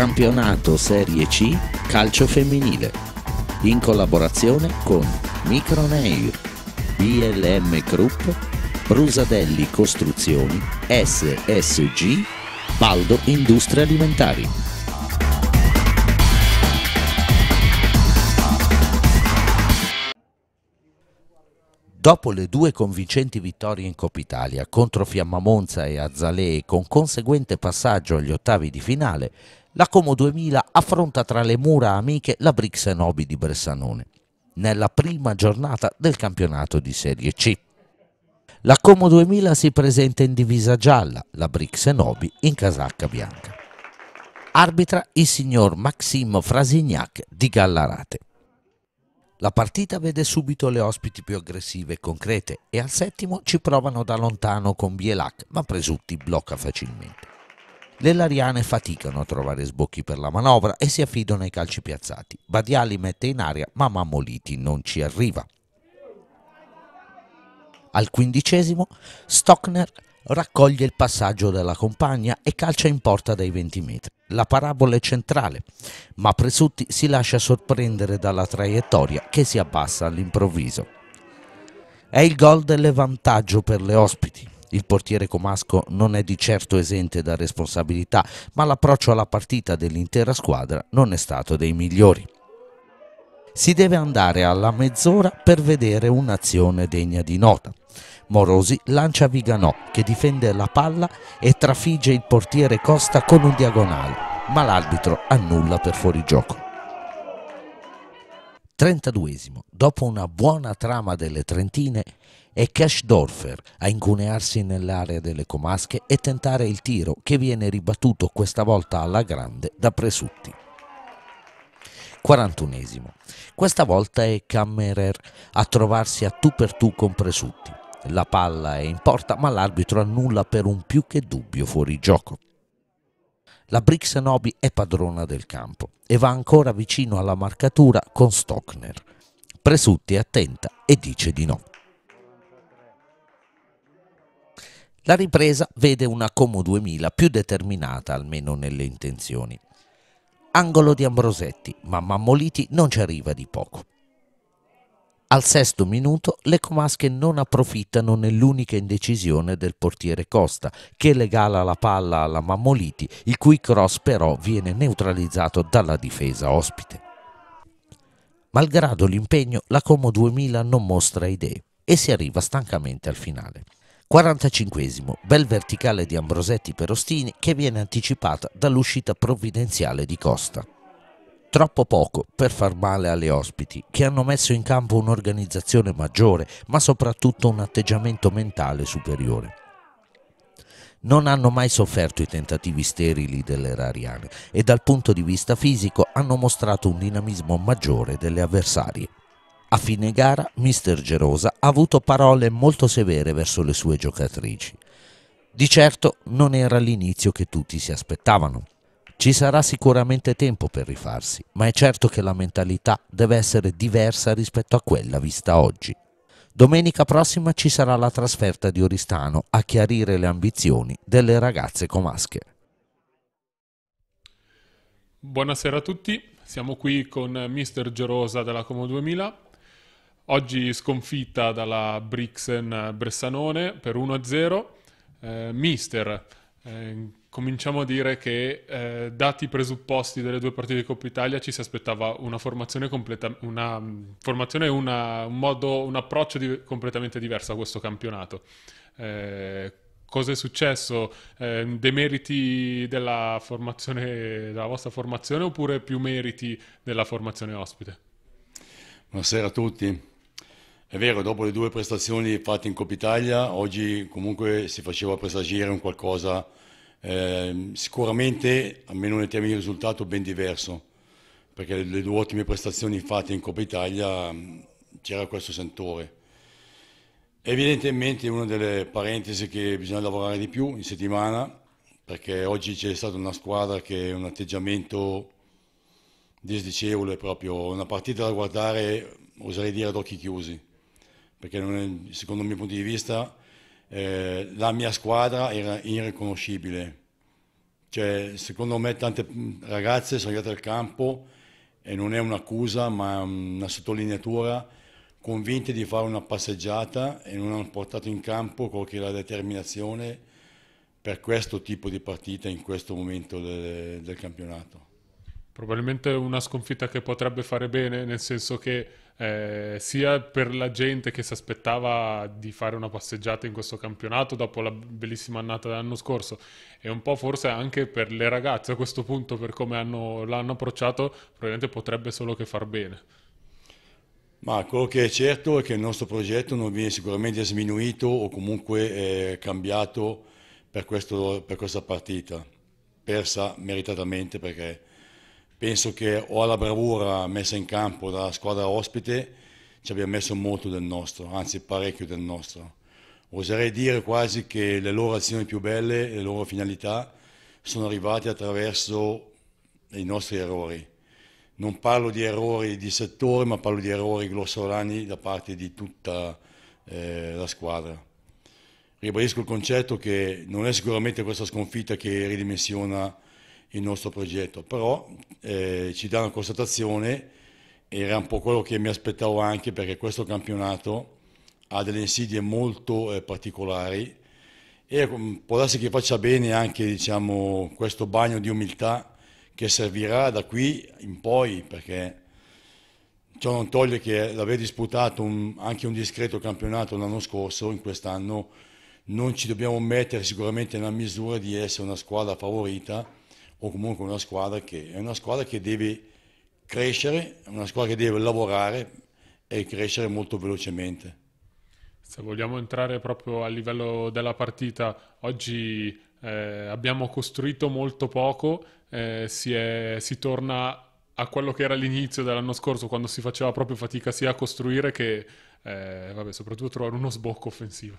Campionato Serie C Calcio Femminile, in collaborazione con Microneir, BLM Group, Rusadelli Costruzioni, SSG, Baldo Industrie Alimentari. Dopo le due convincenti vittorie in Coppa Italia contro Fiammamonza e Azzalee con conseguente passaggio agli ottavi di finale, la Como 2000 affronta tra le mura amiche la Brixenobi di Bressanone, nella prima giornata del campionato di Serie C. La Como 2000 si presenta in divisa gialla, la Brixenobi in casacca bianca. Arbitra il signor Maxime Frasignac di Gallarate. La partita vede subito le ospiti più aggressive e concrete e al settimo ci provano da lontano con Bielak, ma Presutti blocca facilmente. Le Lariane faticano a trovare sbocchi per la manovra e si affidano ai calci piazzati. Badiali mette in aria, ma Mammoliti non ci arriva. Al quindicesimo Stockner raccoglie il passaggio della compagna e calcia in porta dai 20 metri la parabola è centrale, ma Presutti si lascia sorprendere dalla traiettoria che si abbassa all'improvviso. È il gol del vantaggio per le ospiti. Il portiere Comasco non è di certo esente da responsabilità, ma l'approccio alla partita dell'intera squadra non è stato dei migliori. Si deve andare alla mezz'ora per vedere un'azione degna di nota. Morosi lancia Viganò che difende la palla e trafigge il portiere Costa con un diagonale, ma l'arbitro annulla per fuorigioco. 32 dopo una buona trama delle Trentine, è Cashdorfer a incunearsi nell'area delle Comasche e tentare il tiro che viene ribattuto questa volta alla grande da Presutti. 41 questa volta è Kammerer a trovarsi a tu per tu con Presutti. La palla è in porta, ma l'arbitro annulla per un più che dubbio fuorigioco. La Brix Nobi è padrona del campo e va ancora vicino alla marcatura con Stockner. Presutti è attenta e dice di no. La ripresa vede una Como 2000 più determinata, almeno nelle intenzioni. Angolo di Ambrosetti, ma Mammoliti non ci arriva di poco. Al sesto minuto le comasche non approfittano nell'unica indecisione del portiere Costa, che regala la palla alla Mammoliti, il cui cross però viene neutralizzato dalla difesa ospite. Malgrado l'impegno, la Como 2000 non mostra idee e si arriva stancamente al finale. 45 bel verticale di Ambrosetti per Ostini che viene anticipata dall'uscita provvidenziale di Costa. Troppo poco per far male alle ospiti, che hanno messo in campo un'organizzazione maggiore, ma soprattutto un atteggiamento mentale superiore. Non hanno mai sofferto i tentativi sterili delle rariane e dal punto di vista fisico hanno mostrato un dinamismo maggiore delle avversarie. A fine gara, Mister Gerosa ha avuto parole molto severe verso le sue giocatrici. Di certo non era l'inizio che tutti si aspettavano. Ci sarà sicuramente tempo per rifarsi, ma è certo che la mentalità deve essere diversa rispetto a quella vista oggi. Domenica prossima ci sarà la trasferta di Oristano a chiarire le ambizioni delle ragazze comasche. Buonasera a tutti, siamo qui con Mister Gerosa della Como 2000. Oggi sconfitta dalla Brixen Bressanone per 1-0. Eh, mister, eh, cominciamo a dire che, eh, dati i presupposti delle due partite di Coppa Italia, ci si aspettava una formazione completa, una mm, formazione, una, un modo, un approccio di, completamente diverso a questo campionato. Eh, cosa è successo? Eh, demeriti della, della vostra formazione oppure più meriti della formazione ospite? Buonasera a tutti. È vero, dopo le due prestazioni fatte in Coppa Italia, oggi comunque si faceva presagire un qualcosa eh, sicuramente, almeno nei termini di risultato, ben diverso, perché le, le due ottime prestazioni fatte in Coppa Italia mm, c'era questo sentore. Evidentemente una delle parentesi che bisogna lavorare di più in settimana, perché oggi c'è stata una squadra che ha un atteggiamento disdicevole proprio, una partita da guardare, oserei dire ad occhi chiusi, perché è, secondo il mio punto di vista eh, la mia squadra era irriconoscibile. Cioè, secondo me tante ragazze sono andate al campo e non è un'accusa ma una sottolineatura convinte di fare una passeggiata e non hanno portato in campo qual che la determinazione per questo tipo di partita in questo momento del, del campionato. Probabilmente una sconfitta che potrebbe fare bene, nel senso che eh, sia per la gente che si aspettava di fare una passeggiata in questo campionato dopo la bellissima annata dell'anno scorso, e un po' forse anche per le ragazze a questo punto, per come hanno, l'hanno approcciato, probabilmente potrebbe solo che far bene. Ma quello che è certo è che il nostro progetto non viene sicuramente sminuito o comunque eh, cambiato per, questo, per questa partita, persa meritatamente perché Penso che o alla bravura messa in campo dalla squadra ospite ci abbia messo molto del nostro, anzi parecchio del nostro. Oserei dire quasi che le loro azioni più belle le loro finalità sono arrivate attraverso i nostri errori. Non parlo di errori di settore, ma parlo di errori grossolani da parte di tutta eh, la squadra. Ribadisco il concetto che non è sicuramente questa sconfitta che ridimensiona il nostro progetto, però eh, ci dà una constatazione, era un po' quello che mi aspettavo anche perché questo campionato ha delle insidie molto eh, particolari e mm, può darsi che faccia bene anche diciamo, questo bagno di umiltà che servirà da qui in poi perché ciò non toglie che l'aver disputato un, anche un discreto campionato l'anno scorso, in quest'anno non ci dobbiamo mettere sicuramente nella misura di essere una squadra favorita o comunque una squadra che è una squadra che deve crescere, è una squadra che deve lavorare e crescere molto velocemente. Se vogliamo entrare proprio a livello della partita, oggi eh, abbiamo costruito molto poco, eh, si, è, si torna a quello che era l'inizio dell'anno scorso, quando si faceva proprio fatica sia a costruire che eh, vabbè, soprattutto trovare uno sbocco offensivo.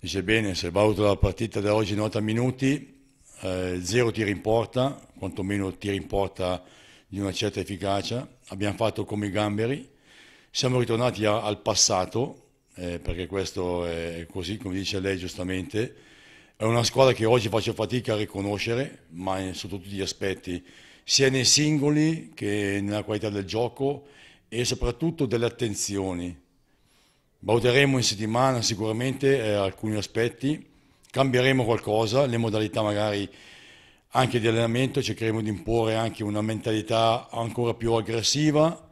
Dice bene, se valuto la partita da oggi 90 minuti, eh, zero tiri in porta, quantomeno tiri in porta di una certa efficacia, abbiamo fatto come i gamberi, siamo ritornati a, al passato, eh, perché questo è così, come dice lei giustamente, è una squadra che oggi faccio fatica a riconoscere, ma in, sotto tutti gli aspetti, sia nei singoli che nella qualità del gioco e soprattutto delle attenzioni. Valuteremo in settimana sicuramente eh, alcuni aspetti cambieremo qualcosa, le modalità magari anche di allenamento, cercheremo di imporre anche una mentalità ancora più aggressiva,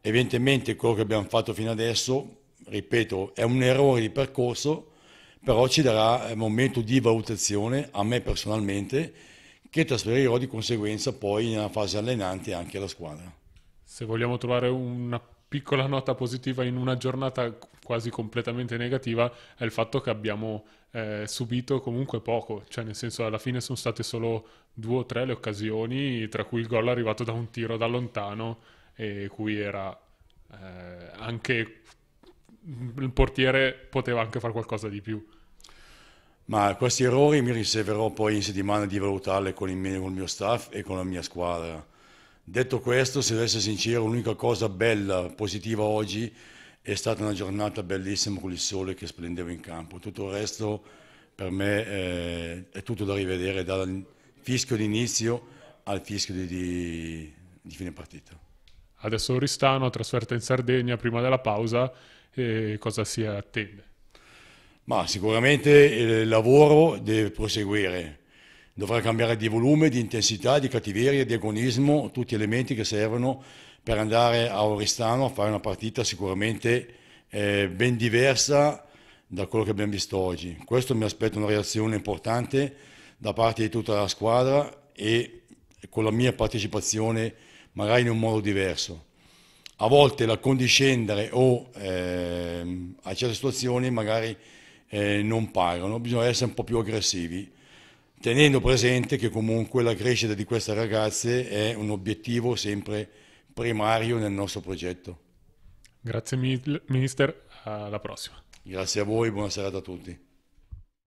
evidentemente quello che abbiamo fatto fino adesso, ripeto, è un errore di percorso, però ci darà un eh, momento di valutazione a me personalmente che trasferirò di conseguenza poi nella fase allenante anche alla squadra. Se vogliamo trovare una piccola nota positiva in una giornata quasi completamente negativa è il fatto che abbiamo eh, subito comunque poco, cioè nel senso alla fine sono state solo due o tre le occasioni, tra cui il gol è arrivato da un tiro da lontano e cui era eh, anche il portiere poteva anche fare qualcosa di più. Ma questi errori mi riserverò poi in settimana di valutarli con, con il mio staff e con la mia squadra Detto questo, se devo essere sincero, l'unica cosa bella, positiva oggi è stata una giornata bellissima con il sole che splendeva in campo. Tutto il resto per me è, eh, è tutto da rivedere dal fischio d'inizio al fischio di, di, di fine partita. Adesso Oristano, trasferta in Sardegna prima della pausa, eh, cosa si attende? Ma sicuramente il lavoro deve proseguire dovrà cambiare di volume, di intensità, di cattiveria, di agonismo, tutti elementi che servono per andare a Oristano a fare una partita sicuramente eh, ben diversa da quello che abbiamo visto oggi. Questo mi aspetto una reazione importante da parte di tutta la squadra e con la mia partecipazione magari in un modo diverso. A volte la condiscendere o eh, a certe situazioni magari eh, non pagano, bisogna essere un po' più aggressivi tenendo presente che comunque la crescita di queste ragazze è un obiettivo sempre primario nel nostro progetto. Grazie mille, Minister, alla prossima. Grazie a voi, buona serata a tutti.